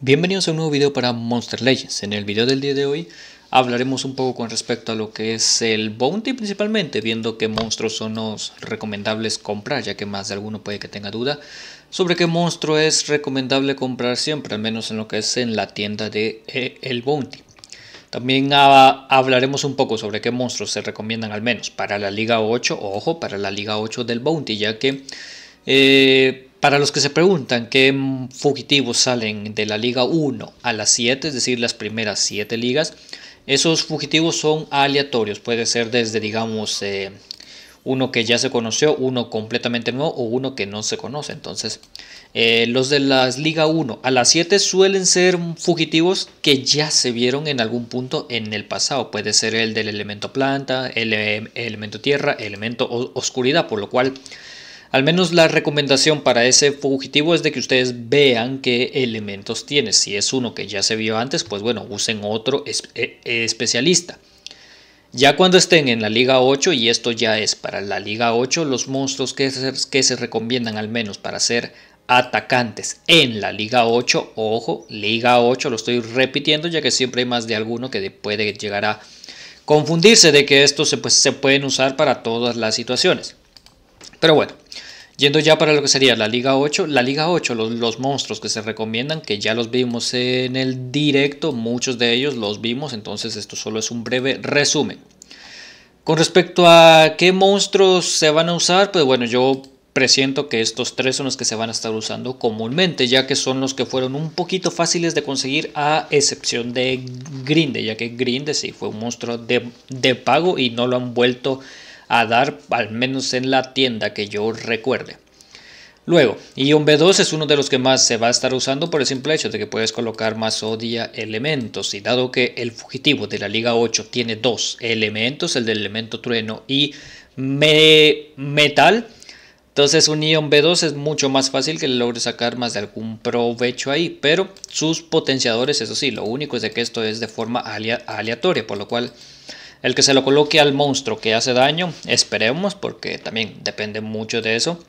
Bienvenidos a un nuevo video para Monster Legends. En el video del día de hoy hablaremos un poco con respecto a lo que es el bounty principalmente, viendo qué monstruos son los recomendables comprar, ya que más de alguno puede que tenga duda sobre qué monstruo es recomendable comprar siempre, al menos en lo que es en la tienda de eh, el bounty. También ah, hablaremos un poco sobre qué monstruos se recomiendan al menos para la Liga 8, ojo, para la Liga 8 del bounty, ya que... Eh, para los que se preguntan qué fugitivos salen de la Liga 1 a las 7, es decir, las primeras 7 ligas, esos fugitivos son aleatorios, puede ser desde, digamos, eh, uno que ya se conoció, uno completamente nuevo o uno que no se conoce. Entonces, eh, los de las Liga 1 a las 7 suelen ser fugitivos que ya se vieron en algún punto en el pasado. Puede ser el del elemento planta, el, eh, elemento tierra, elemento oscuridad, por lo cual al menos la recomendación para ese fugitivo es de que ustedes vean qué elementos tiene. Si es uno que ya se vio antes, pues bueno, usen otro eh, especialista. Ya cuando estén en la Liga 8, y esto ya es para la Liga 8, los monstruos que se, recomiendan al menos para ser atacantes en la Liga 8, ojo, Liga 8, lo estoy repitiendo ya que siempre hay más de alguno que puede llegar a confundirse de que estos pues, se pueden usar para todas las situaciones. Pero bueno, Yendo ya para lo que sería la Liga 8, la Liga 8, los, monstruos que se recomiendan, que ya los vimos en el directo, muchos de ellos los vimos, entonces esto solo es un breve resumen. Con respecto a qué monstruos se van a usar, pues bueno, yo presiento que estos tres son los que se van a estar usando comúnmente, ya que son los que fueron un poquito fáciles de conseguir, a excepción de Grinde, ya que Grinde sí fue un monstruo de, pago y no lo han vuelto a dar, al menos en la tienda que yo recuerde. Luego, Ion B2 es uno de los que más se va a estar usando por el simple hecho de que puedes colocar más odia elementos y dado que el fugitivo de la Liga 8 tiene dos elementos, el del elemento trueno y metal, entonces un Ion B2 es mucho más fácil que le logre sacar más de algún provecho ahí, pero sus potenciadores, eso sí, lo único es de que esto es de forma aleatoria, por lo cual el que se lo coloque al monstruo que hace daño, esperemos, porque también depende mucho de eso.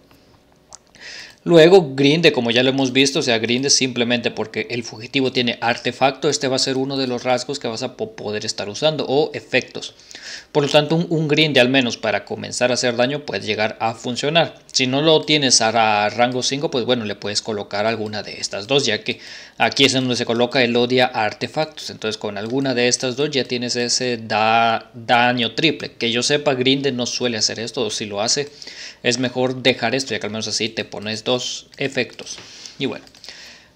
Luego grinde, como ya lo hemos visto, o sea, grinde simplemente porque el fugitivo tiene artefacto, este va a ser uno de los rasgos que vas a poder estar usando o efectos. Por lo tanto, un, grinde al menos para comenzar a hacer daño puede llegar a funcionar. Si no lo tienes a, rango 5, pues bueno, le puedes colocar alguna de estas dos, ya que aquí es donde se coloca el odia artefactos. Entonces, con alguna de estas dos ya tienes ese daño triple. Que yo sepa, grinde no suele hacer esto, si lo hace, es mejor dejar esto, ya que al menos así te pones dos efectos. Y bueno,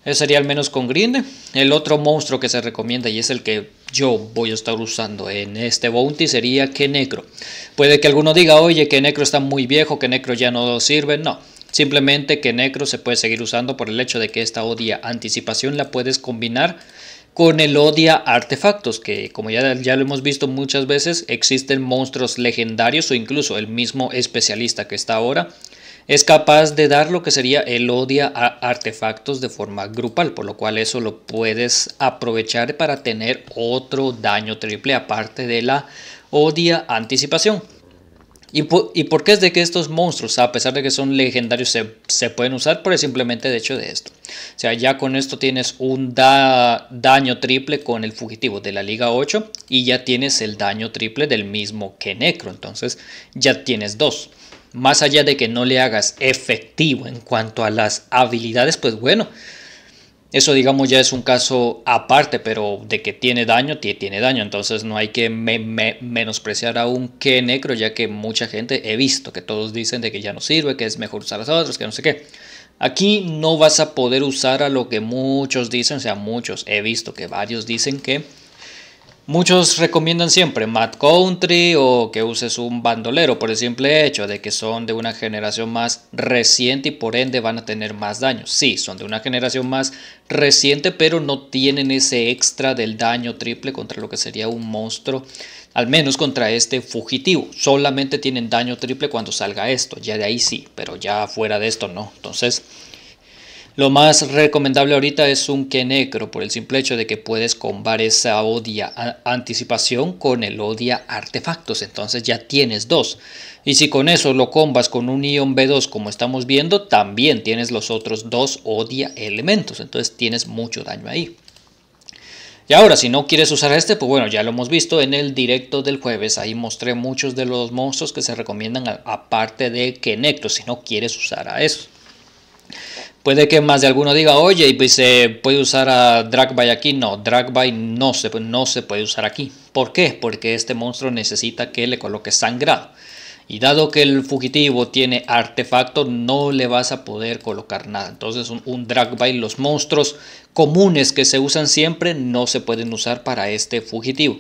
eso sería al menos con Grinde. El otro monstruo que se recomienda y es el que yo voy a estar usando en este bounty sería que necro. Puede que alguno diga, oye, que necro está muy viejo, que necro ya no sirve. No, simplemente que necro se puede seguir usando por el hecho de que esta odia anticipación la puedes combinar con el odia artefactos, que como ya, ya lo hemos visto muchas veces, existen monstruos legendarios o incluso el mismo especialista que está ahora es capaz de dar lo que sería el odia a artefactos de forma grupal, por lo cual eso lo puedes aprovechar para tener otro daño triple aparte de la odia anticipación. ¿Y por, qué es de que estos monstruos, a pesar de que son legendarios, se, pueden usar? Por simplemente de hecho de esto. O sea, ya con esto tienes un daño triple con el fugitivo de la Liga 8 y ya tienes el daño triple del mismo que Necro. Entonces ya tienes dos más allá de que no le hagas efectivo en cuanto a las habilidades, pues bueno, eso digamos ya es un caso aparte, pero de que tiene daño, tiene daño. Entonces no hay que menospreciar a un que negro, ya que mucha gente he visto que todos dicen de que ya no sirve, que es mejor usar las otras, que no sé qué. Aquí no vas a poder usar a lo que muchos dicen, o sea, muchos he visto que varios dicen que Muchos recomiendan siempre Mad Country o que uses un bandolero por el simple hecho de que son de una generación más reciente y por ende van a tener más daño. Sí, son de una generación más reciente, pero no tienen ese extra del daño triple contra lo que sería un monstruo, al menos contra este fugitivo. Solamente tienen daño triple cuando salga esto, ya de ahí sí, pero ya fuera de esto no. Entonces, lo más recomendable ahorita es un Kenecro por el simple hecho de que puedes combar esa odia anticipación con el odia artefactos. Entonces ya tienes dos. Y si con eso lo combas con un Ion B2 como estamos viendo, también tienes los otros dos odia elementos. Entonces tienes mucho daño ahí. Y ahora, si no quieres usar este, pues bueno, ya lo hemos visto en el directo del jueves. Ahí mostré muchos de los monstruos que se recomiendan aparte de Kenecro si no quieres usar a esos. Puede que más de alguno diga, oye, pues se puede usar a Drag aquí. No, Dragby no se, no se puede usar aquí. ¿Por qué? Porque este monstruo necesita que le coloque sangrado. Y dado que el fugitivo tiene artefacto, no le vas a poder colocar nada. Entonces un, drag los monstruos comunes que se usan siempre, no se pueden usar para este fugitivo.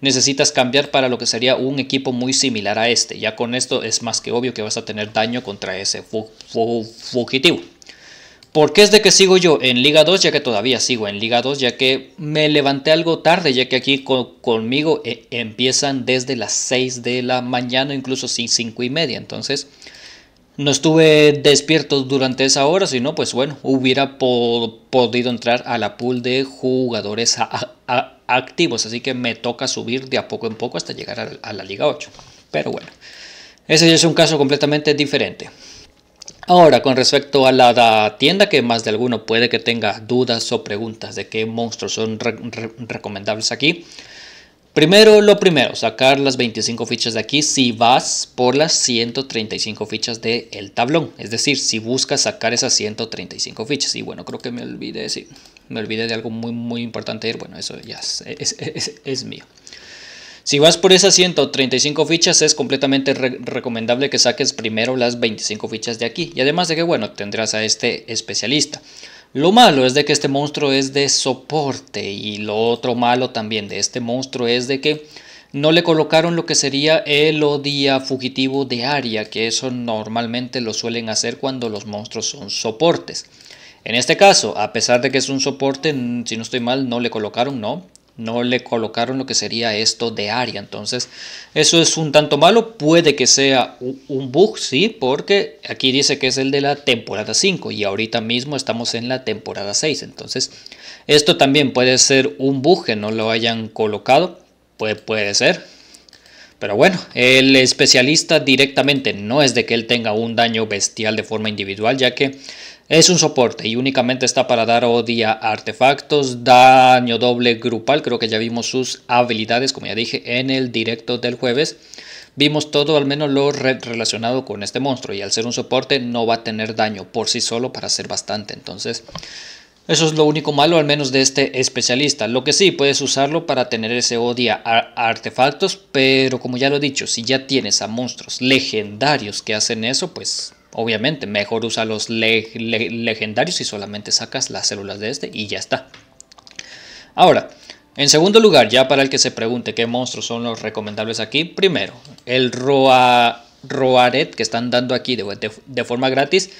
Necesitas cambiar para lo que sería un equipo muy similar a este. Ya con esto es más que obvio que vas a tener daño contra ese fugitivo. ¿Por es de que sigo yo en Liga 2? Ya que todavía sigo en Liga 2, ya que me levanté algo tarde, ya que aquí conmigo eh, empiezan desde las 6 de la mañana, incluso 5 y media. Entonces, no estuve despierto durante esa hora, sino pues bueno, hubiera podido entrar a la pool de jugadores activos. Así que me toca subir de a poco en poco hasta llegar a, la Liga 8. Pero bueno, ese es un caso completamente diferente. Ahora, con respecto a la, tienda, que más de alguno puede que tenga dudas o preguntas de qué monstruos son recomendables aquí. Primero, lo primero, sacar las 25 fichas de aquí si vas por las 135 fichas del tablón. Es decir, si buscas sacar esas 135 fichas. Y bueno, creo que me olvidé, me olvidé de algo muy, muy importante. Bueno, eso ya es, es, es mío. Si vas por esas 135 fichas, es completamente recomendable que saques primero las 25 fichas de aquí. Y además de que, bueno, tendrás a este especialista. Lo malo es de que este monstruo es de soporte y lo otro malo también de este monstruo es de que no le colocaron lo que sería el odia fugitivo de área, que eso normalmente lo suelen hacer cuando los monstruos son soportes. En este caso, a pesar de que es un soporte, si no estoy mal, no le colocaron, no, no le colocaron lo que sería esto de área. Entonces, eso es un tanto malo. Puede que sea un bug, sí, porque aquí dice que es el de la temporada 5 y ahorita mismo estamos en la temporada 6. Entonces, esto también puede ser un bug que no lo hayan colocado. puede ser. Pero bueno, el especialista directamente no es de que él tenga un daño bestial de forma individual, ya que es un soporte y únicamente está para dar odia a artefactos, daño doble grupal, creo que ya vimos sus habilidades, como ya dije, en el directo del jueves. Vimos todo, al menos lo relacionado con este monstruo, y al ser un soporte no va a tener daño por sí solo para ser bastante, entonces... Eso es lo único malo, al menos de este especialista. Lo que sí, puedes usarlo para tener ese odia a artefactos, pero como ya lo he dicho, si ya tienes a monstruos legendarios que hacen eso, pues Obviamente, mejor usa los legendarios y solamente sacas las células de este y ya está. Ahora, en segundo lugar, ya para el que se pregunte qué monstruos son los recomendables aquí, primero, el Roared, que están dando aquí de, forma gratis,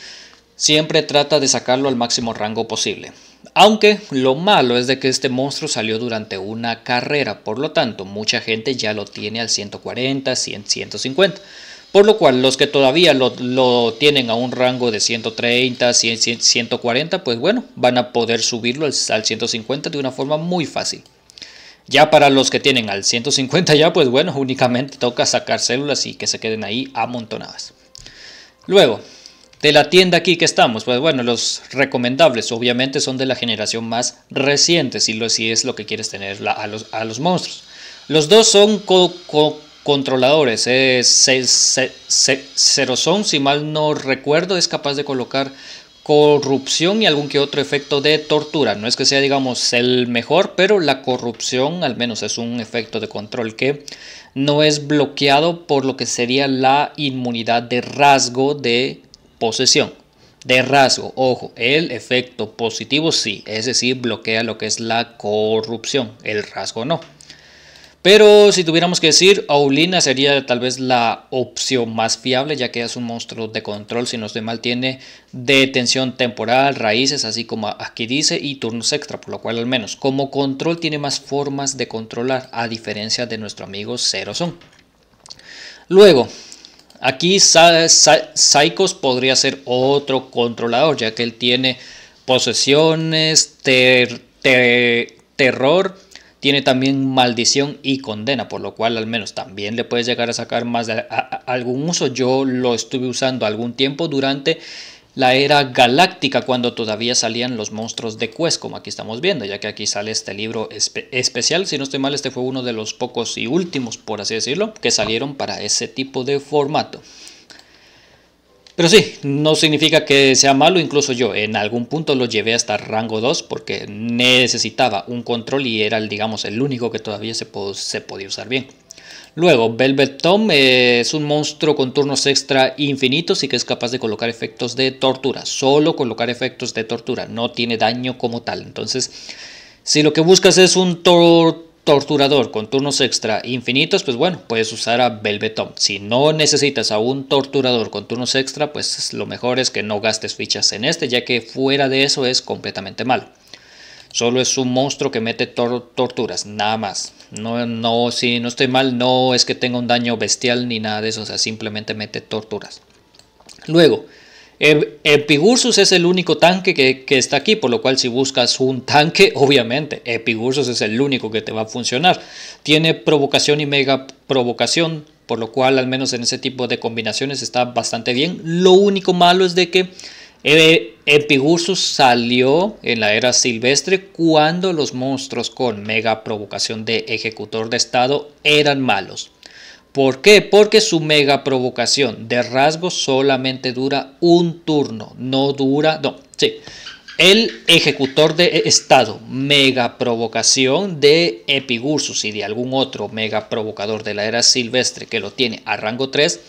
siempre trata de sacarlo al máximo rango posible. Aunque lo malo es de que este monstruo salió durante una carrera, por lo tanto, mucha gente ya lo tiene al 140, 100, 150. Por lo cual, los que todavía lo, tienen a un rango de 130, 140, pues bueno, van a poder subirlo al, 150 de una forma muy fácil. Ya para los que tienen al 150 ya, pues bueno, únicamente toca sacar células y que se queden ahí amontonadas. Luego, de la tienda aquí que estamos, pues bueno, los recomendables obviamente son de la generación más reciente, si, lo, si es lo que quieres tener a, los, a, los, monstruos. Los dos son co controladores. cero son si mal no recuerdo, es capaz de colocar corrupción y algún que otro efecto de tortura. No es que sea, digamos, el mejor, pero la corrupción al menos es un efecto de control que no es bloqueado por lo que sería la inmunidad de rasgo de posesión. De rasgo, ojo, el efecto positivo sí, es decir bloquea lo que es la corrupción, el rasgo no. Pero si tuviéramos que decir, Aulina sería tal vez la opción más fiable, ya que es un monstruo de control, si no estoy mal, tiene detención temporal, raíces, así como aquí dice, y turnos extra, por lo cual al menos como control tiene más formas de controlar, a diferencia de nuestro amigo Zero Son. Luego, aquí Psychos podría ser otro controlador, ya que él tiene posesiones, terror, tiene también maldición y condena, por lo cual al menos también le puedes llegar a sacar más de algún uso. Yo lo estuve usando algún tiempo durante la era galáctica cuando todavía salían los monstruos de Quest, como aquí estamos viendo, ya que aquí sale este libro especial, si no estoy mal, este fue uno de los pocos y últimos, por así decirlo, que salieron para ese tipo de formato. Pero sí, no significa que sea malo, incluso yo en algún punto lo llevé hasta rango 2 porque necesitaba un control y era, digamos, el único que todavía se, podía usar bien. Luego, Velvet Tom eh, es un monstruo con turnos extra infinitos y que es capaz de colocar efectos de tortura. Solo colocar efectos de tortura, no tiene daño como tal. Entonces, si lo que buscas es un torturador con turnos extra infinitos, pues bueno, puedes usar a Velvetom. Si no necesitas a un torturador con turnos extra, pues lo mejor es que no gastes fichas en este, ya que fuera de eso es completamente malo. Solo es un monstruo que mete torturas, nada más. No, no, si no estoy mal, no es que tenga un daño bestial ni nada de eso, o sea, simplemente mete torturas. Luego, Epigursus es el único tanque que, está aquí, por lo cual si buscas un tanque, obviamente Epigursus es el único que te va a funcionar. Tiene provocación y mega provocación, por lo cual al menos en ese tipo de combinaciones está bastante bien. Lo único malo es de que eh, Epigursus salió en la era silvestre cuando los monstruos con mega provocación de ejecutor de estado eran malos. ¿Por qué? Porque su mega provocación de rasgo solamente dura un turno, no dura, no, sí. El ejecutor de e-, estado, mega provocación de Epigursus y de algún otro mega provocador de la era silvestre que lo tiene a rango 3,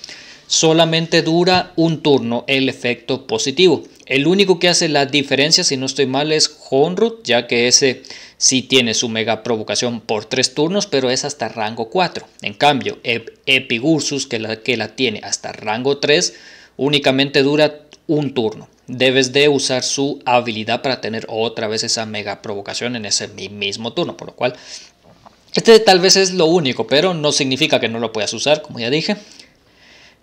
solamente dura un turno el efecto positivo. El único que hace la diferencia, si no estoy mal, es Honrut, ya que ese sí tiene su mega provocación por tres turnos, pero es hasta rango 4. En cambio, Epigursus, que la, que la tiene hasta rango 3, únicamente dura un turno. Debes de usar su habilidad para tener otra vez esa mega provocación en ese mismo turno, por lo cual este tal vez es lo único, pero no significa que no lo puedas usar, como ya dije.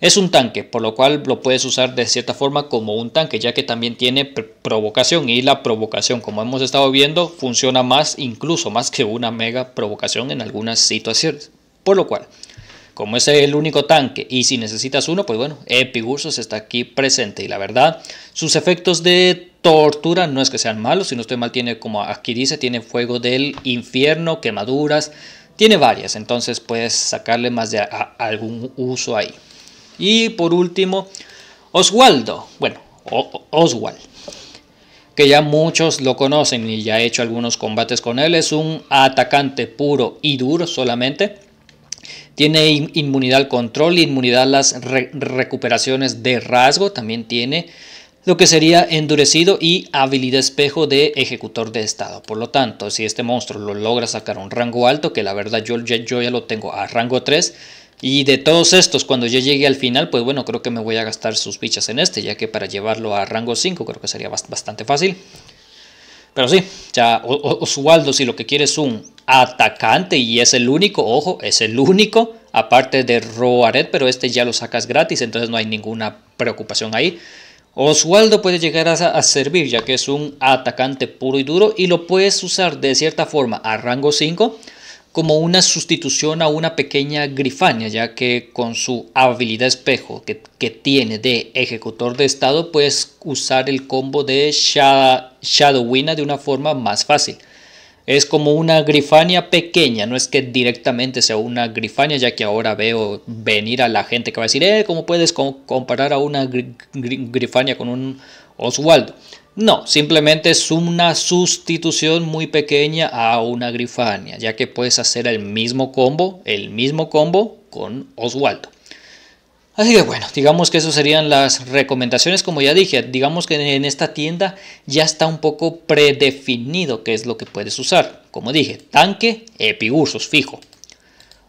Es un tanque, por lo cual lo puedes usar de cierta forma como un tanque, ya que también tiene provocación y la provocación, como hemos estado viendo, funciona más, incluso más que una mega provocación en algunas situaciones. Por lo cual, como es el único tanque y si necesitas uno, pues bueno, Epigursos está aquí presente y la verdad, sus efectos de tortura no es que sean malos, si no estoy mal tiene como aquí dice, tiene fuego del infierno, quemaduras, tiene varias, entonces puedes sacarle más de algún uso ahí. Y por último, Oswaldo. Bueno, Oswald que ya muchos lo conocen y ya he hecho algunos combates con él. Es un atacante puro y duro solamente. Tiene inmunidad al control, inmunidad a las recuperaciones de rasgo. También tiene lo que sería endurecido y habilidad espejo de ejecutor de estado. Por lo tanto, si este monstruo lo logra sacar a un rango alto, que la verdad yo, yo ya lo tengo a rango 3, y de todos estos, cuando yo llegue al final, pues bueno, creo que me voy a gastar sus fichas en este, ya que para llevarlo a rango 5 creo que sería bastante fácil. Pero sí, ya Oswaldo, si lo que quiere es un atacante y es el único, ojo, es el único, aparte de Roared, pero este ya lo sacas gratis, entonces no hay ninguna preocupación ahí. Oswaldo puede llegar a, a, servir ya que es un atacante puro y duro y lo puedes usar de cierta forma a rango 5 como una sustitución a una pequeña Grifania, ya que con su habilidad espejo que, tiene de ejecutor de estado, puedes usar el combo de Shadowina de una forma más fácil. Es como una Grifania pequeña, no es que directamente sea una Grifania, ya que ahora veo venir a la gente que va a decir, eh, ¿cómo puedes comparar a una Grifania con un Oswaldo? No, simplemente es una sustitución muy pequeña a una Grifania, ya que puedes hacer el mismo combo, el mismo combo con Oswaldo. Así que bueno, digamos que esas serían las recomendaciones, como ya dije, digamos que en esta tienda ya está un poco predefinido qué es lo que puedes usar. Como dije, tanque, epigursos, fijo.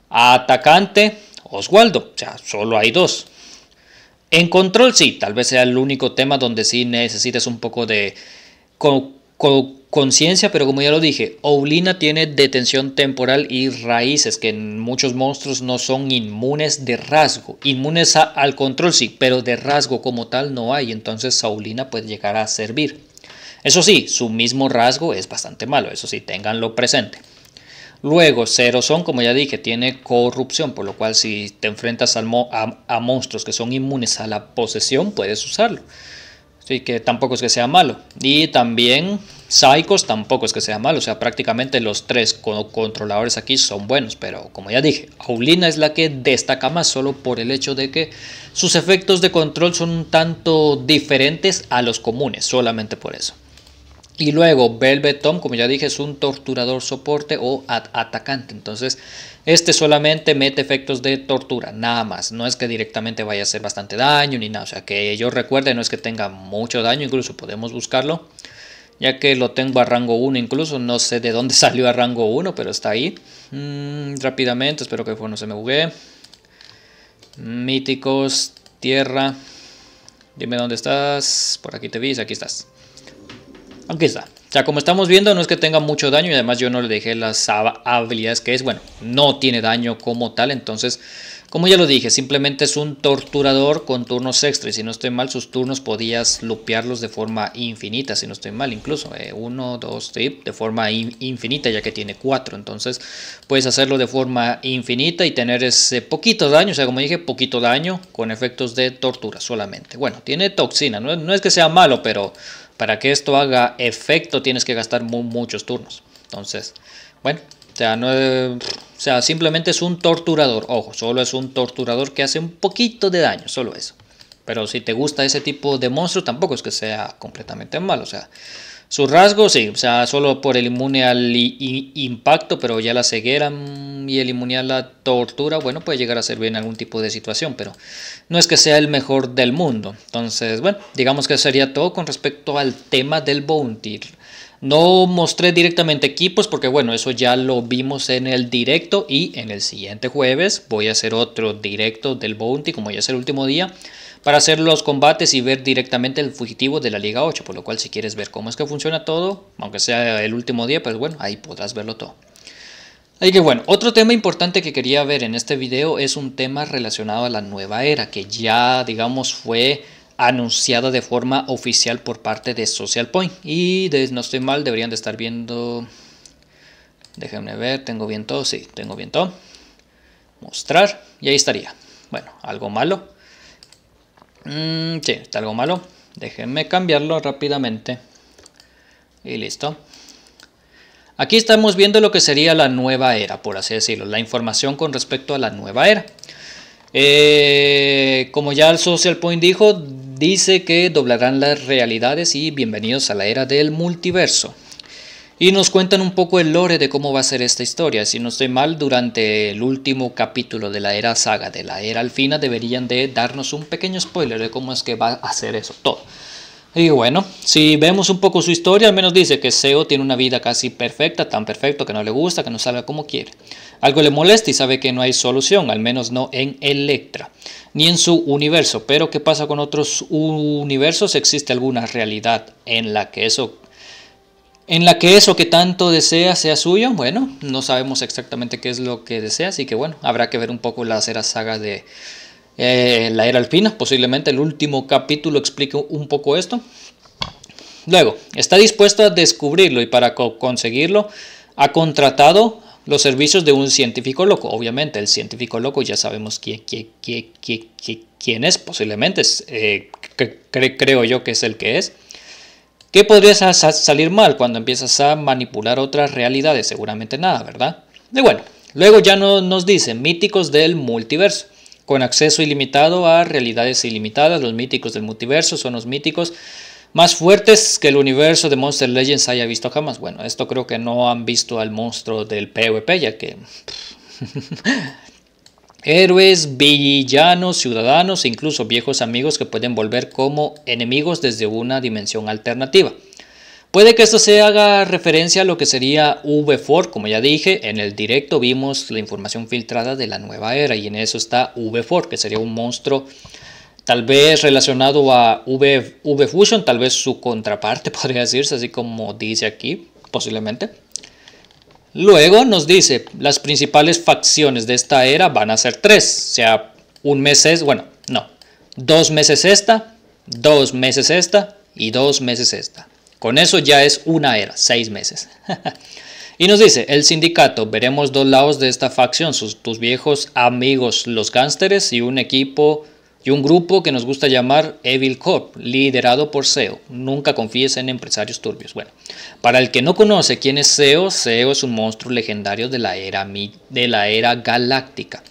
Atacante, Oswaldo, o sea, solo hay dos. En control sí, tal vez sea el único tema donde sí necesites un poco de conciencia, pero como ya lo dije, Oulina tiene detención temporal y raíces, que en muchos monstruos no son inmunes de rasgo. Inmunes al control sí, pero de rasgo como tal no hay, entonces Oulina puede llegar a servir. Eso sí, su mismo rasgo es bastante malo, eso sí, ténganlo presente. Luego, cero Son, como ya dije, tiene corrupción, por lo cual si te enfrentas a, a monstruos que son inmunes a la posesión, puedes usarlo. Así que tampoco es que sea malo. Y también Psychos tampoco es que sea malo. O sea, prácticamente los tres controladores aquí son buenos. Pero como ya dije, Aulina es la que destaca más solo por el hecho de que sus efectos de control son un tanto diferentes a los comunes. Solamente por eso. Y luego, Velvet como ya dije, es un torturador soporte o atacante. Entonces, este solamente mete efectos de tortura, nada más. No es que directamente vaya a hacer bastante daño ni nada. O sea, que yo recuerde, no es que tenga mucho daño, incluso podemos buscarlo. Ya que lo tengo a rango 1 incluso, no sé de dónde salió a rango 1, pero está ahí. Mm, rápidamente, espero que no se me bugue. Míticos, tierra. Dime dónde estás. Por aquí te vi, aquí estás. Aquí está. O como estamos viendo, no es que tenga mucho daño y además yo no le dejé las habilidades que es. Bueno, no tiene daño como tal, entonces, como ya lo dije, simplemente es un torturador con turnos extra. Y si no estoy mal, sus turnos podías lupearlos de forma infinita, si no estoy mal incluso. Eh, uno, dos, trip de forma infinita, ya que tiene cuatro. Entonces, puedes hacerlo de forma infinita y tener ese poquito daño. O sea, como dije, poquito daño con efectos de tortura solamente. Bueno, tiene toxina, no es que sea malo, pero para que esto haga efecto tienes que gastar muchos turnos. Entonces, bueno, o sea, o sea, simplemente es un torturador. Ojo, solo es un torturador que hace un poquito de daño, solo eso. Pero si te gusta ese tipo de monstruo, tampoco es que sea completamente malo. O sea, su rasgos, sí, o sea, solo por el inmune al impacto, pero ya la ceguera mm, y el inmune a la tortura, bueno, puede llegar a servir en algún tipo de situación, pero no es que sea el mejor del mundo. Entonces, bueno, digamos que sería todo con respecto al tema del bounty. No mostré directamente equipos porque bueno, eso ya lo vimos en el directo y en el siguiente jueves voy a hacer otro directo del Bounty como ya es el último día para hacer los combates y ver directamente el fugitivo de la Liga 8, por lo cual si quieres ver cómo es que funciona todo, aunque sea el último día, pues bueno, ahí podrás verlo todo. Así que bueno, otro tema importante que quería ver en este video es un tema relacionado a la nueva era, que ya digamos fue anunciada de forma oficial por parte de Social Point. Y no estoy mal, deberían de estar viendo. Déjenme ver, tengo bien todo. Sí, tengo bien todo. Mostrar. Y ahí estaría. Bueno, algo malo. Mm, sí, está algo malo. Déjenme cambiarlo rápidamente. Y listo. Aquí estamos viendo lo que sería la nueva era, por así decirlo, la información con respecto a la nueva era. Eh, como ya el Social Point dijo, Dice que doblarán las realidades y bienvenidos a la era del multiverso. Y nos cuentan un poco el lore de cómo va a ser esta historia. Si no estoy mal, durante el último capítulo de la era saga, de la era alfina, deberían de darnos un pequeño spoiler de cómo es que va a ser eso todo. Y bueno, si vemos un poco su historia, al menos dice que Seo tiene una vida casi perfecta, tan perfecta que no le gusta, que no salga como quiere. Algo le molesta y sabe que no hay solución, al menos no en Electra, ni en su universo. Pero ¿qué pasa con otros universos? ¿Existe alguna realidad en la que eso en la que eso que tanto desea sea suyo. Bueno, no sabemos exactamente qué es lo que desea, así que bueno, habrá que ver un poco la Cera Saga de eh, la era alpina. Posiblemente el último capítulo explique un poco esto. Luego, está dispuesto a descubrirlo y para conseguirlo ha contratado los servicios de un científico loco. Obviamente, el científico loco ya sabemos quién, es, posiblemente, eh, creo yo que es el que es. ¿Qué podría salir mal cuando empiezas a manipular otras realidades? Seguramente nada, ¿verdad? Y bueno, luego ya no, nos dice, míticos del multiverso con acceso ilimitado a realidades ilimitadas. Los míticos del multiverso son los míticos más fuertes que el universo de Monster Legends haya visto jamás. Bueno, esto creo que no han visto al monstruo del PvP, ya que... Héroes, villanos, ciudadanos, e incluso viejos amigos que pueden volver como enemigos desde una dimensión alternativa. Puede que esto se haga referencia a lo que sería V4, como ya dije, en el directo vimos la información filtrada de la nueva era y en eso está V4, que sería un monstruo tal vez relacionado a v, VFusion, tal vez su contraparte podría decirse, así como dice aquí, posiblemente. Luego nos dice, las principales facciones de esta era van a ser tres, o sea, un mes es, bueno, no, dos meses esta, dos meses esta y dos meses esta. Con eso ya es una era, seis meses. y nos dice, el sindicato, veremos dos lados de esta facción, tus viejos amigos los gánsteres y un equipo y un grupo que nos gusta llamar Evil Corp, liderado por SEO. Nunca confíes en empresarios turbios. Bueno, para el que no conoce quién es SEO, SEO es un monstruo legendario de la era, de la era galáctica.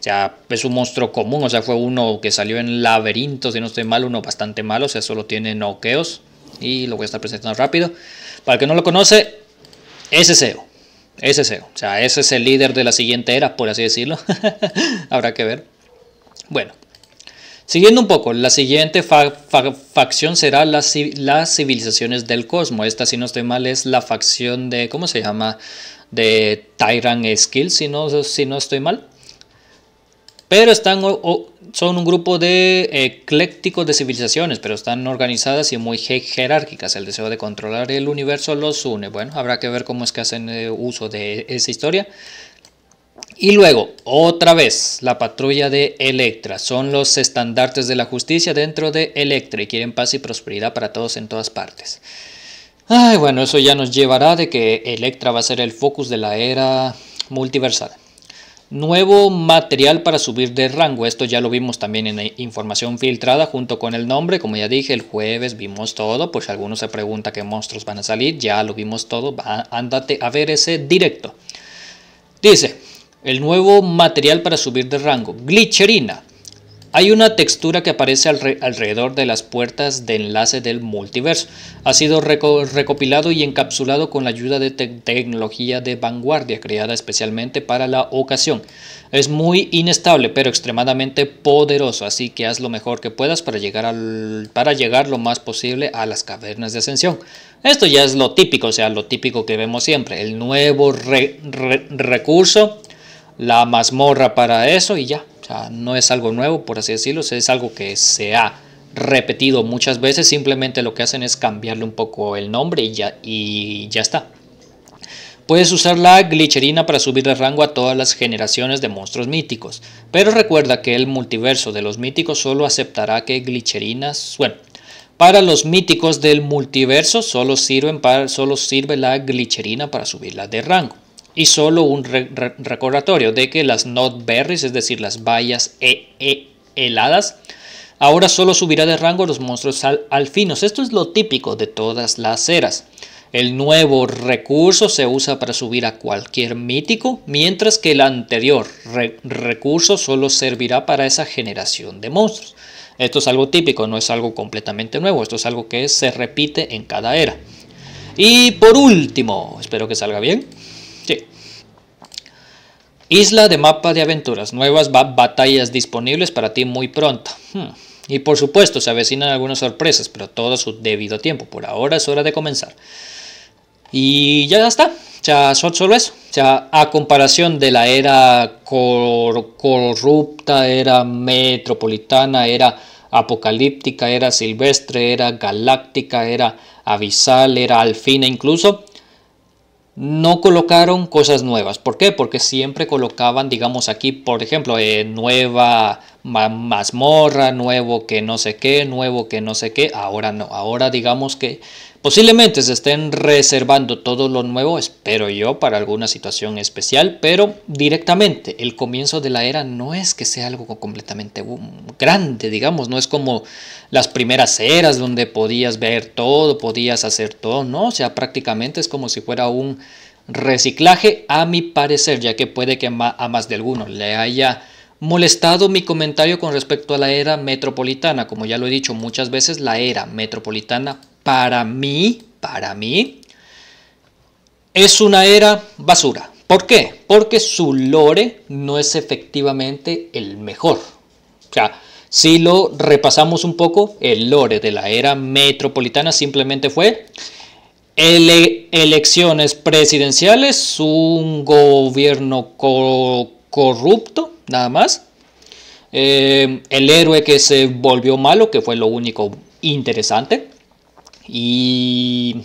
O sea, es un monstruo común, o sea, fue uno que salió en laberintos, si no estoy mal, uno bastante malo, o sea, solo tiene noqueos, y lo voy a estar presentando rápido. Para el que no lo conoce, ese SEO. Ese SEO. O sea, ese es el líder de la siguiente era, por así decirlo. Habrá que ver. Bueno. Siguiendo un poco, la siguiente facción será las, civilizaciones del cosmos. Esta, si no estoy mal, es la facción de, ¿cómo se llama? De Tyrant Skill, si no, si no estoy mal. Pero están son un grupo de eclécticos de civilizaciones, pero están organizadas y muy jerárquicas. El deseo de controlar el universo los une. Bueno, habrá que ver cómo es que hacen eh, uso de esa historia. Y luego, otra vez, la patrulla de Electra. Son los estandartes de la justicia dentro de Electra y quieren paz y prosperidad para todos en todas partes. Ay, bueno, eso ya nos llevará de que Electra va a ser el focus de la era multiversal. Nuevo material para subir de rango, esto ya lo vimos también en información filtrada junto con el nombre, como ya dije el jueves vimos todo, pues algunos se pregunta qué monstruos van a salir, ya lo vimos todo, ándate a ver ese directo. Dice, el nuevo material para subir de rango, Glitcherina. Hay una textura que aparece alrededor de las puertas de enlace del multiverso. Ha sido recopilado y encapsulado con la ayuda de tecnología de vanguardia creada especialmente para la ocasión. Es muy inestable pero extremadamente poderoso, así que haz lo mejor que puedas para llegar, lo más posible a las cavernas de ascensión. Esto ya es lo típico, o sea, lo típico que vemos siempre. El nuevo recurso, la mazmorra para eso y ya no es algo nuevo, por así decirlo, es algo que se ha repetido muchas veces, simplemente lo que hacen es cambiarle un poco el nombre y ya, y ya está. Puedes usar la glicerina para subir de rango a todas las generaciones de monstruos míticos, pero recuerda que el multiverso de los míticos solo aceptará que glicerinas, bueno, para los míticos del multiverso solo, solo sirve la glicerina para subirla de rango y solo un recordatorio de que las Not Berries, es decir, las bayas e, e, heladas, ahora solo subirá de rango los monstruos al alfinos. Esto es lo típico de todas las eras. El nuevo recurso se usa para subir a cualquier mítico, mientras que el anterior recurso solo servirá para esa generación de monstruos. Esto es algo típico, no es algo completamente nuevo, esto es algo que se repite en cada era. Y por último, espero que salga bien. Isla de mapa de aventuras, nuevas batallas disponibles para ti muy pronto. Hmm. Y por supuesto, se avecinan algunas sorpresas, pero todo a su debido tiempo. Por ahora es hora de comenzar. Y ya está. Ya solo eso. Ya a comparación de la era corrupta, era metropolitana, era apocalíptica, era silvestre, era galáctica, era abisal, era alfina e incluso, no colocaron cosas nuevas. ¿Por qué? Porque siempre colocaban, digamos aquí, por ejemplo, eh, nueva mazmorra, nuevo que no sé qué, nuevo que no sé qué. Ahora no, ahora digamos que Posiblemente se estén reservando todo lo nuevo, espero yo, para alguna situación especial, pero directamente el comienzo de la era no es que sea algo completamente grande, digamos, no es como las primeras eras donde podías ver todo, podías hacer todo, no, o sea, prácticamente es como si fuera un reciclaje, a mi parecer, ya que puede que a más de alguno le haya molestado mi comentario con respecto a la era metropolitana. Como ya lo he dicho muchas veces, la era metropolitana para mí, para mí, es una era basura. ¿Por qué? Porque su lore no es efectivamente el mejor. O sea, si lo repasamos un poco, el lore de la era metropolitana simplemente fue elecciones presidenciales, un gobierno corrupto, nada más. Eh, el héroe que se volvió malo, que fue lo único interesante. Y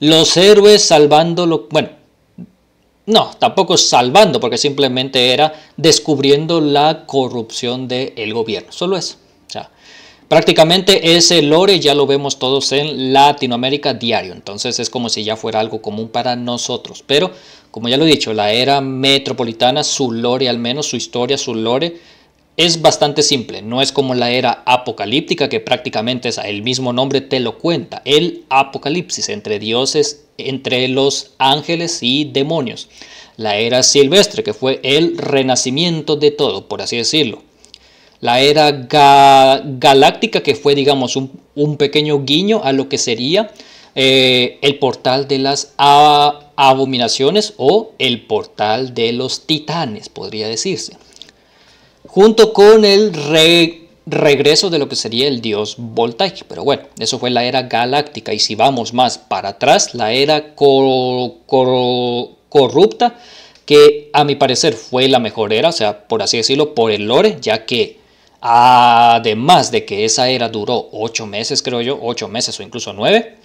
los héroes salvando lo... Bueno, no, tampoco salvando, porque simplemente era descubriendo la corrupción del gobierno. Solo eso. O sea, prácticamente ese lore ya lo vemos todos en Latinoamérica diario. Entonces es como si ya fuera algo común para nosotros. Pero, como ya lo he dicho, la era metropolitana, su lore al menos, su historia, su lore es bastante simple, no es como la era apocalíptica que prácticamente es, el mismo nombre te lo cuenta, el apocalipsis entre dioses, entre los ángeles y demonios. La era silvestre que fue el renacimiento de todo, por así decirlo. La era galáctica que fue digamos un, pequeño guiño a lo que sería eh, el portal de las abominaciones o el portal de los titanes, podría decirse junto con el regreso de lo que sería el dios Voltaic. Pero bueno, eso fue la era galáctica. Y si vamos más para atrás, la era corrupta, que a mi parecer fue la mejor era, o sea, por así decirlo, por el lore, ya que además de que esa era duró 8 meses, creo yo, 8 meses o incluso 9.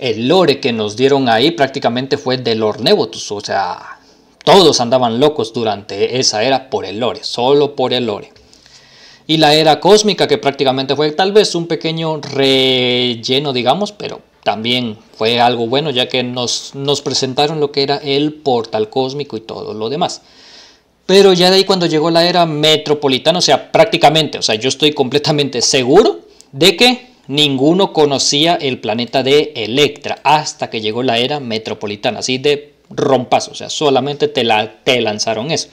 El lore que nos dieron ahí prácticamente fue del Nebotus. o sea, todos andaban locos durante esa era por el lore, solo por el lore. Y la era cósmica, que prácticamente fue tal vez un pequeño relleno, digamos, pero también fue algo bueno, ya que nos, nos presentaron lo que era el portal cósmico y todo lo demás. Pero ya de ahí cuando llegó la era metropolitana, o sea, prácticamente, o sea, yo estoy completamente seguro de que ninguno conocía el planeta de Electra hasta que llegó la era metropolitana, así de rompazo, o sea, solamente te, la, te lanzaron eso.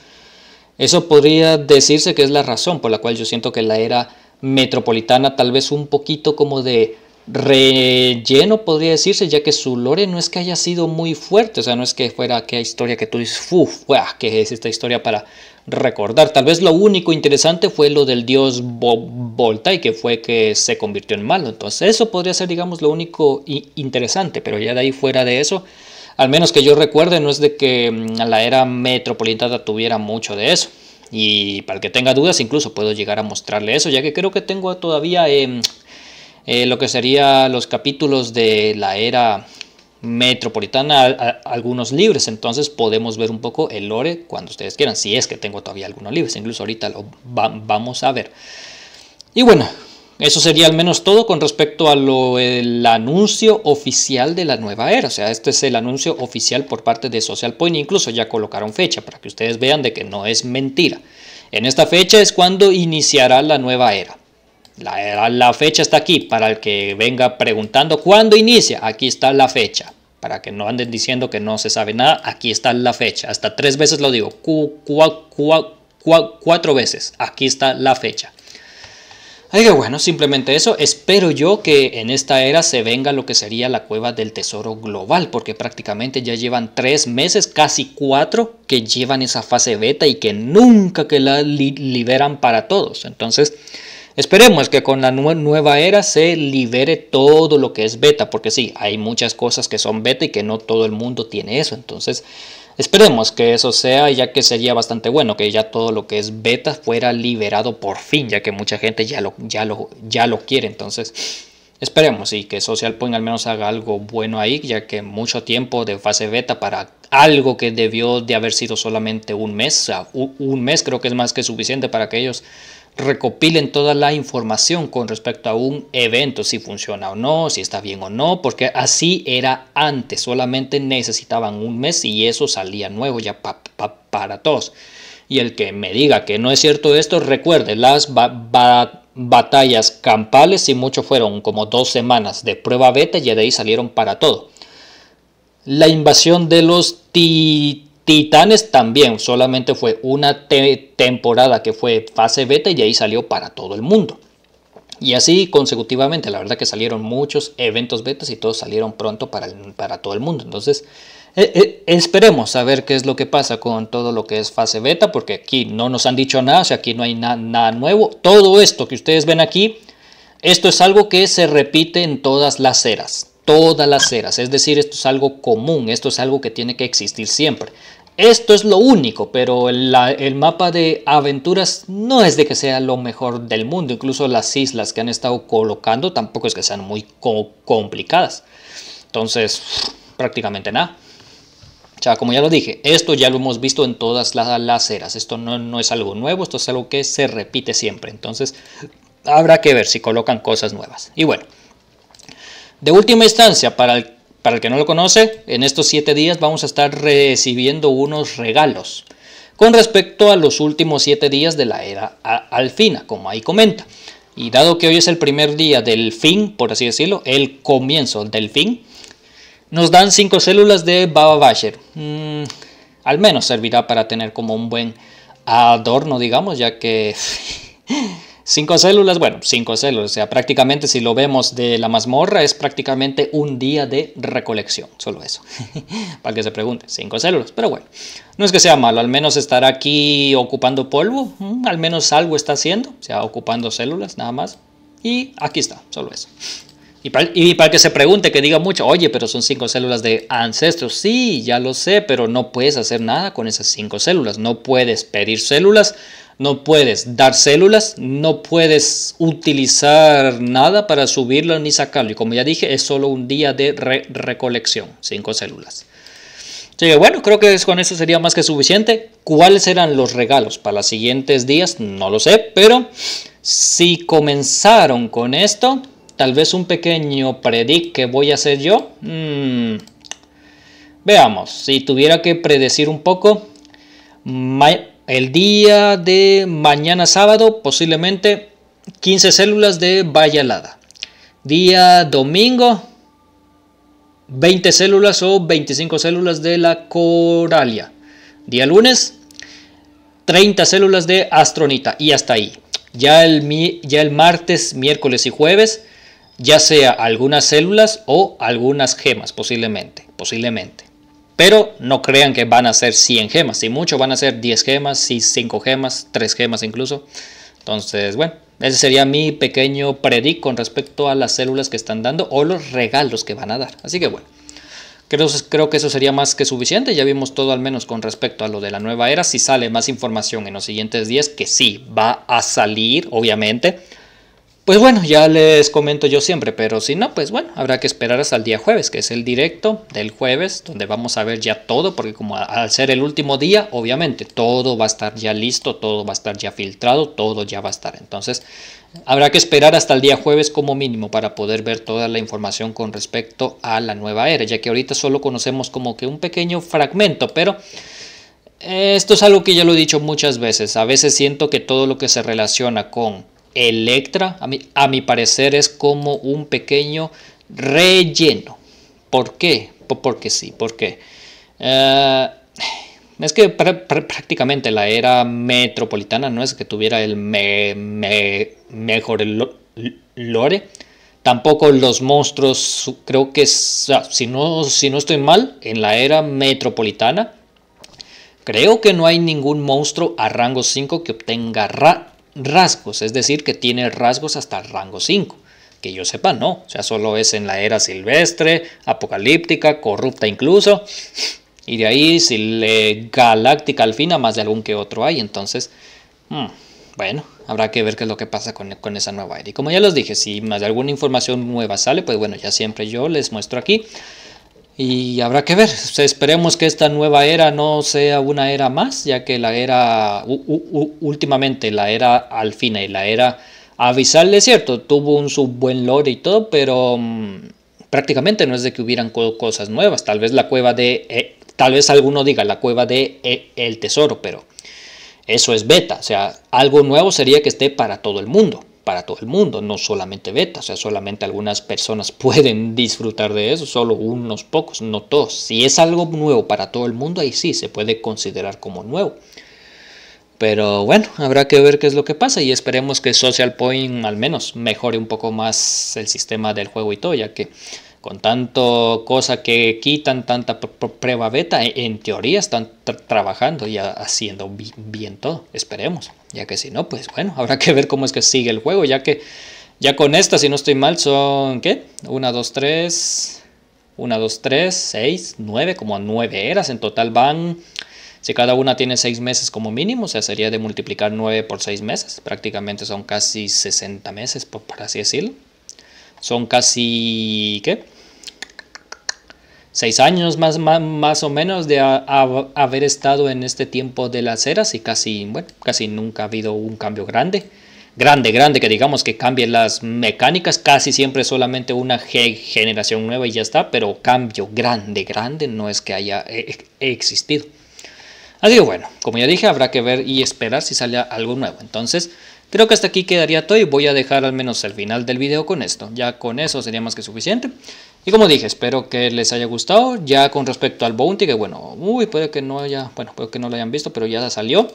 Eso podría decirse que es la razón por la cual yo siento que la era metropolitana tal vez un poquito como de relleno podría decirse, ya que su lore no es que haya sido muy fuerte, o sea, no es que fuera aquella historia que tú dices, uff, ah, que es esta historia para recordar. Tal vez lo único interesante fue lo del dios Volta y que fue que se convirtió en malo. Entonces, eso podría ser, digamos, lo único interesante, pero ya de ahí fuera de eso, al menos que yo recuerde, no es de que mm, la era metropolitana tuviera mucho de eso. Y para el que tenga dudas, incluso puedo llegar a mostrarle eso, ya que creo que tengo todavía en em, eh, lo que serían los capítulos de la era metropolitana, algunos libres. Entonces podemos ver un poco el lore cuando ustedes quieran, si es que tengo todavía algunos libres. Incluso ahorita lo vamos a ver. Y bueno, eso sería al menos todo con respecto a lo el anuncio oficial de la nueva era. O sea, este es el anuncio oficial por parte de Social Point. Incluso ya colocaron fecha para que ustedes vean de que no es mentira. En esta fecha es cuando iniciará la nueva era. La, fecha está aquí para el que venga preguntando cuándo inicia. Aquí está la fecha. Para que no anden diciendo que no se sabe nada, aquí está la fecha. Hasta tres veces lo digo. cuatro veces. Aquí está la fecha bueno, simplemente eso. Espero yo que en esta era se venga lo que sería la cueva del tesoro global, porque prácticamente ya llevan tres meses, casi cuatro, que llevan esa fase beta y que nunca que la liberan para todos. Entonces, esperemos que con la nueva era se libere todo lo que es beta, porque sí, hay muchas cosas que son beta y que no todo el mundo tiene eso. Entonces, Esperemos que eso sea, ya que sería bastante bueno que ya todo lo que es beta fuera liberado por fin, ya que mucha gente ya lo, ya lo, ya lo quiere. Entonces, esperemos y que Social Point al menos haga algo bueno ahí, ya que mucho tiempo de fase beta para algo que debió de haber sido solamente un mes, un mes creo que es más que suficiente para que ellos recopilen toda la información con respecto a un evento, si funciona o no, si está bien o no, porque así era antes, solamente necesitaban un mes y eso salía nuevo ya para todos. Y el que me diga que no es cierto esto, recuerde, las batallas campales, si mucho fueron como dos semanas de prueba beta, y de ahí salieron para todo. La invasión de los ti Titanes también, solamente fue una temporada que fue fase beta y ahí salió para todo el mundo. Y así consecutivamente, la verdad que salieron muchos eventos betas y todos salieron pronto para, para todo el mundo. Entonces, eh, eh, esperemos a ver qué es lo que pasa con todo lo que es fase beta, porque aquí no nos han dicho nada, o sea, aquí no hay nada nuevo. Todo esto que ustedes ven aquí, esto es algo que se repite en todas las eras todas las eras. Es decir, esto es algo común, esto es algo que tiene que existir siempre. Esto es lo único, pero el mapa de aventuras no es de que sea lo mejor del mundo. Incluso las islas que han estado colocando tampoco es que sean muy complicadas. Entonces, prácticamente nada. O sea, como ya lo dije, esto ya lo hemos visto en todas las, eras. Esto no, no es algo nuevo, esto es algo que se repite siempre. Entonces, habrá que ver si colocan cosas nuevas. Y bueno, de última instancia, para el, para que no lo conoce, en estos siete días vamos a estar recibiendo unos regalos con respecto a los últimos siete días de la era alfina, como ahí comenta. Y dado que hoy es el primer día del fin, por así decirlo, el comienzo del fin, nos dan cinco células de Baba Basher. Mm, al menos servirá para tener como un buen adorno, digamos, ya que Cinco células, bueno, cinco células, o sea, prácticamente si lo vemos de la mazmorra es prácticamente un día de recolección, solo eso, para que se pregunte, cinco células, pero bueno, no es que sea malo, al menos estar aquí ocupando polvo, mm, al menos algo está haciendo, o sea, ocupando células nada más, y aquí está, solo eso. Y para, y para, que se pregunte, que diga mucho, oye, pero son cinco células de ancestros. Sí, ya lo sé, pero no puedes hacer nada con esas cinco células. No puedes pedir células no puedes dar células, no puedes utilizar nada para subirlo ni sacarlo. Y como ya dije, es solo un día de recolección, cinco células. Así bueno, creo que con eso sería más que suficiente. ¿Cuáles serán los regalos para los siguientes días? No lo sé, pero si comenzaron con esto, tal vez un pequeño predic que voy a hacer yo. Mm, veamos, si tuviera que predecir un poco, el día de mañana sábado, posiblemente 15 células de Vallalada. Día domingo, 20 células o 25 células de la Coralia. Día lunes, 30 células de Astronita. Y hasta ahí. Ya el, ya el martes, miércoles y jueves, ya sea algunas células o algunas gemas, posiblemente. Posiblemente. Pero no crean que van a ser 100 gemas. Si mucho van a ser 10 gemas, si 5 gemas, 3 gemas incluso. Entonces, bueno, ese sería mi pequeño predic con respecto a las células que están dando o los regalos que van a dar. Así que bueno. Creo, creo, que eso sería más que suficiente. Ya vimos todo al menos con respecto a lo de la nueva era. Si sale más información en los siguientes días, que sí, va a salir, obviamente. Pues bueno, ya les comento yo siempre, pero si no, pues bueno, habrá que esperar hasta el día jueves, que es el directo del jueves, donde vamos a ver ya todo, porque como al ser el último día, obviamente todo va a estar ya listo, todo va a estar ya filtrado, todo ya va a estar. Entonces, habrá que esperar hasta el día jueves como mínimo para poder ver toda la información con respecto a la nueva era, ya que ahorita solo conocemos como que un pequeño fragmento, pero... Eh, esto es algo que ya lo he dicho muchas veces. A veces siento que todo lo que se relaciona con Electra, a mi, parecer, es como un pequeño relleno. ¿Por qué? Porque sí, porque eh, es que prácticamente la era metropolitana no es que tuviera el mejor lore. Tampoco los monstruos, creo que, si no, si no estoy mal, en la era metropolitana, creo que no hay ningún monstruo a rango 5 que obtenga ra rasgos, es decir, que tiene rasgos hasta el rango 5. Que yo sepa, no. O sea, solo es en la era silvestre, apocalíptica, corrupta incluso. Y de ahí, si le galáctica al fin, a más de algún que otro hay. Entonces, hmm, bueno, habrá que ver qué es lo que pasa con, con esa nueva era. Y como ya les dije, si más de alguna información nueva sale, pues bueno, ya siempre yo les muestro aquí. Y habrá que ver, esperemos que esta nueva era no sea una era más, ya que la era, últimamente la era Alfina y la era Avisal, es cierto, tuvo un sub buen lore y todo, pero mm, prácticamente no es de que hubieran cosas nuevas. Tal vez la cueva de, eh, tal vez alguno diga la cueva de eh, el tesoro, pero eso es beta, o sea, algo nuevo sería que esté para todo el mundo para todo el mundo, no solamente beta, o sea, solamente algunas personas pueden disfrutar de eso, solo unos pocos, no todos. Si es algo nuevo para todo el mundo, ahí sí se puede considerar como nuevo. Pero bueno, habrá que ver qué es lo que pasa y esperemos que Social Point al menos mejore un poco más el sistema del juego y todo, ya que con tanto cosa que quitan, tanta prueba beta, e-, en teoría están trabajando y haciendo bien todo, esperemos, ya que si no, pues bueno, habrá que ver cómo es que sigue el juego, ya que ya con esta, si no estoy mal, son, ¿qué? 1, 2, 3, 1, 2, 3, 6, 9, como 9 eras, en total van... Si cada una tiene 6 meses como mínimo, o sea, sería de multiplicar 9 por 6 meses. Prácticamente son casi 60 meses, por así decirlo. Son casi, ¿qué? seis años más, más, o menos de haber estado en este tiempo de las eras y casi, bueno, casi nunca ha habido un cambio grande. Grande, grande, que digamos que cambien las mecánicas, casi siempre solamente una generación nueva y ya está, pero cambio grande, grande no es que haya e, e, existido. Así que bueno, como ya dije, habrá que ver y esperar si sale algo nuevo. Entonces, Creo que hasta aquí quedaría todo y voy a dejar al menos el final del video con esto. Ya con eso sería más que suficiente. Y como dije, espero que les haya gustado. Ya con respecto al Bounty, que bueno, uy, puede que no haya, bueno, puede que no lo hayan visto, pero ya salió.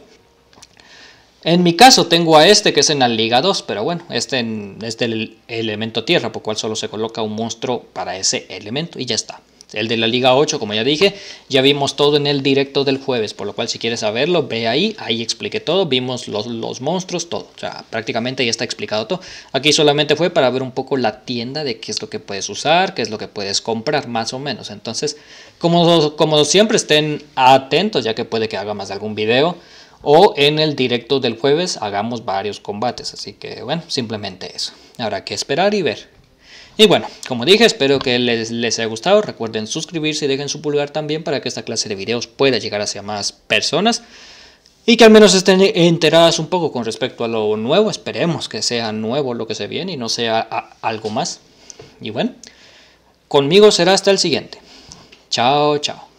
En mi caso tengo a este que es en la Liga 2, pero bueno, este es del elemento tierra, por cual solo se coloca un monstruo para ese elemento y ya está. El de la Liga 8, como ya dije, ya vimos todo en el directo del jueves, por lo cual si quieres saberlo, ve ahí, ahí expliqué todo, vimos los, los monstruos, todo. O sea, prácticamente ya está explicado todo. Aquí solamente fue para ver un poco la tienda de qué es lo que puedes usar, qué es lo que puedes comprar, más o menos. Entonces, como, como siempre, estén atentos, ya que puede que haga más algún video. O en el directo del jueves hagamos varios combates. Así que bueno, simplemente eso. Habrá que esperar y ver. Y bueno, como dije, espero que les, haya gustado. Recuerden suscribirse y dejen su pulgar también para que esta clase de videos pueda llegar hacia más personas. Y que al menos estén enteradas un poco con respecto a lo nuevo. Esperemos que sea nuevo lo que se viene y no sea algo más. Y bueno, conmigo será hasta el siguiente. Chao, chao.